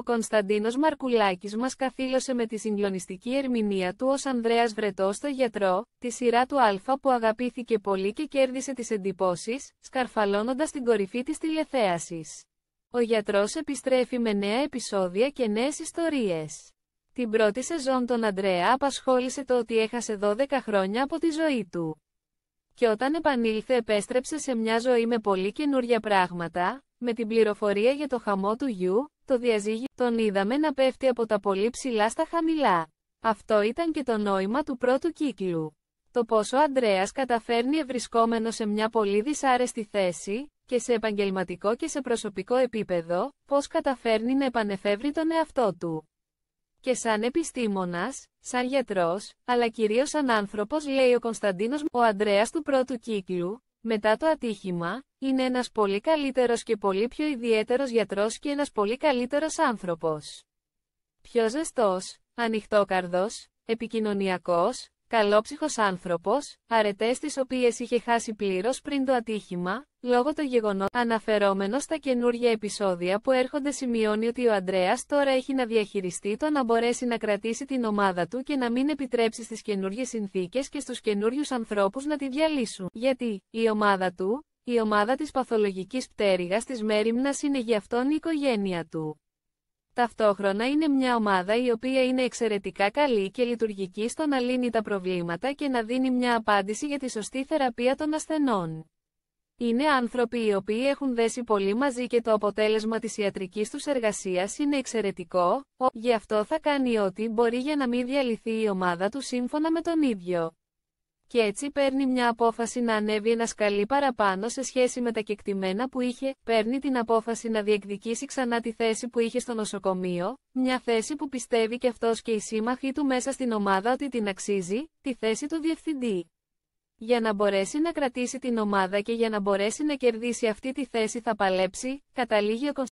Ο Κωνσταντίνος Μαρκουλάκης μας καθήλωσε με τη συγκλονιστική ερμηνεία του ως Ανδρέας Βρετός στο γιατρό, τη σειρά του Α που αγαπήθηκε πολύ και κέρδισε τις εντυπώσεις, σκαρφαλώνοντας την κορυφή της τηλεθέασης. Ο γιατρός επιστρέφει με νέα επεισόδια και νέες ιστορίες. Την πρώτη σεζόν τον Ανδρέα απασχόλησε το ότι έχασε 12 χρόνια από τη ζωή του και όταν επανήλθε επέστρεψε σε μια ζωή με πολύ καινούρια πράγματα, με την πληροφορία για το χαμό του γιου, το διαζύγιο, τον είδαμε να πέφτει από τα πολύ ψηλά στα χαμηλά. Αυτό ήταν και το νόημα του πρώτου κύκλου. Το πόσο ο Ανδρέας καταφέρνει ευρισκόμενο σε μια πολύ δυσάρεστη θέση, και σε επαγγελματικό και σε προσωπικό επίπεδο, πώς καταφέρνει να επανεφεύρει τον εαυτό του. Και σαν επιστήμονας, σαν γιατρός, αλλά κυρίως σαν άνθρωπος λέει ο Κωνσταντίνος, ο Ανδρέας του πρώτου κύκλου, μετά το ατύχημα, είναι ένας πολύ καλύτερος και πολύ πιο ιδιαίτερος γιατρός και ένας πολύ καλύτερος άνθρωπος. Πιο ζεστός, ανοιχτόκαρδος, επικοινωνιακός, Καλόψυχος άνθρωπος, αρετές τις οποίες είχε χάσει πλήρως πριν το ατύχημα, λόγω των γεγονότων αναφερόμενο στα καινούργια επεισόδια που έρχονται σημειώνει ότι ο αντρέα τώρα έχει να διαχειριστεί το να μπορέσει να κρατήσει την ομάδα του και να μην επιτρέψει στις καινούργιες συνθήκες και στους καινούριους ανθρώπους να τη διαλύσουν. Γιατί, η ομάδα του, η ομάδα της παθολογικής πτέρυγας της Μέριμνας είναι γι' αυτόν η οικογένεια του. Ταυτόχρονα είναι μια ομάδα η οποία είναι εξαιρετικά καλή και λειτουργική στο να λύνει τα προβλήματα και να δίνει μια απάντηση για τη σωστή θεραπεία των ασθενών. Είναι άνθρωποι οι οποίοι έχουν δέσει πολύ μαζί και το αποτέλεσμα της ιατρικής τους εργασίας είναι εξαιρετικό, γι' αυτό θα κάνει ό,τι μπορεί για να μην διαλυθεί η ομάδα του σύμφωνα με τον ίδιο και έτσι παίρνει μια απόφαση να ανέβει ένα σκαλί παραπάνω σε σχέση με τα κεκτημένα που είχε, παίρνει την απόφαση να διεκδικήσει ξανά τη θέση που είχε στο νοσοκομείο, μια θέση που πιστεύει και αυτός και οι σύμμαχοί του μέσα στην ομάδα ότι την αξίζει, τη θέση του διευθυντή. Για να μπορέσει να κρατήσει την ομάδα και για να μπορέσει να κερδίσει αυτή τη θέση θα παλέψει, καταλήγει ο